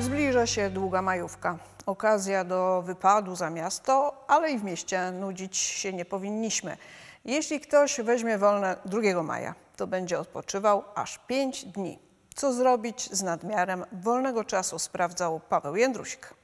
Zbliża się długa majówka. Okazja do wypadu za miasto, ale i w mieście nudzić się nie powinniśmy. Jeśli ktoś weźmie wolne 2 maja, to będzie odpoczywał aż 5 dni. Co zrobić z nadmiarem wolnego czasu sprawdzał Paweł Jędrusik.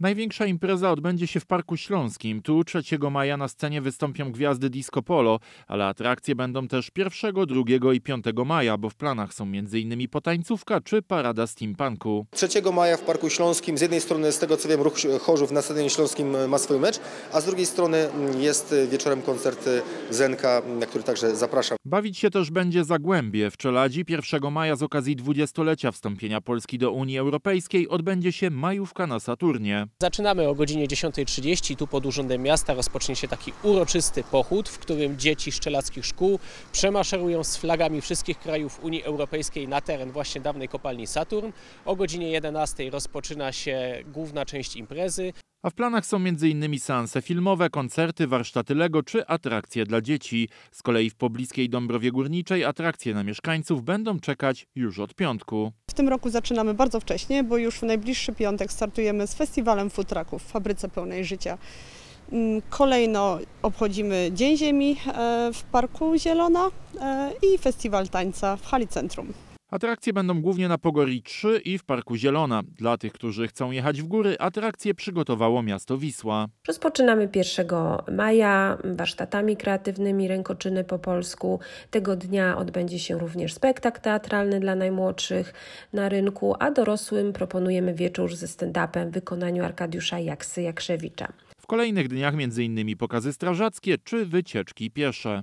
Największa impreza odbędzie się w Parku Śląskim. Tu 3 maja na scenie wystąpią gwiazdy disco polo, ale atrakcje będą też 1, 2 i 5 maja, bo w planach są m.in. potańcówka czy parada steampunku. 3 maja w Parku Śląskim z jednej strony, z tego co wiem, ruch Chorzów na Stadionie Śląskim ma swój mecz, a z drugiej strony mm, jest wieczorem koncert y, Zenka, na który także zapraszam. Bawić się też będzie Zagłębie. W Czeladzi 1 maja z okazji 20-lecia wstąpienia Polski do Unii Europejskiej odbędzie się majówka na Saturnie. Zaczynamy o godzinie 10.30. Tu pod urządem Miasta rozpocznie się taki uroczysty pochód, w którym dzieci z czelackich szkół przemaszerują z flagami wszystkich krajów Unii Europejskiej na teren właśnie dawnej kopalni Saturn. O godzinie 11 rozpoczyna się główna część imprezy. A w planach są m.in. seanse filmowe, koncerty, warsztaty Lego czy atrakcje dla dzieci. Z kolei w pobliskiej Dąbrowie Górniczej atrakcje na mieszkańców będą czekać już od piątku. W tym roku zaczynamy bardzo wcześnie, bo już w najbliższy piątek startujemy z festiwalem futraków w Fabryce Pełnej Życia. Mm, kolejno obchodzimy Dzień Ziemi e, w Parku Zielona e, i festiwal tańca w hali centrum. Atrakcje będą głównie na Pogori 3 i w Parku Zielona. Dla tych, którzy chcą jechać w góry, atrakcje przygotowało miasto Wisła. Rozpoczynamy 1 maja warsztatami kreatywnymi Rękoczyny po polsku. Tego dnia odbędzie się również spektakl teatralny dla najmłodszych na rynku, a dorosłym proponujemy wieczór ze stand-upem w wykonaniu Arkadiusza Jaksy Jakrzewicza. W kolejnych dniach m.in. pokazy strażackie czy wycieczki piesze.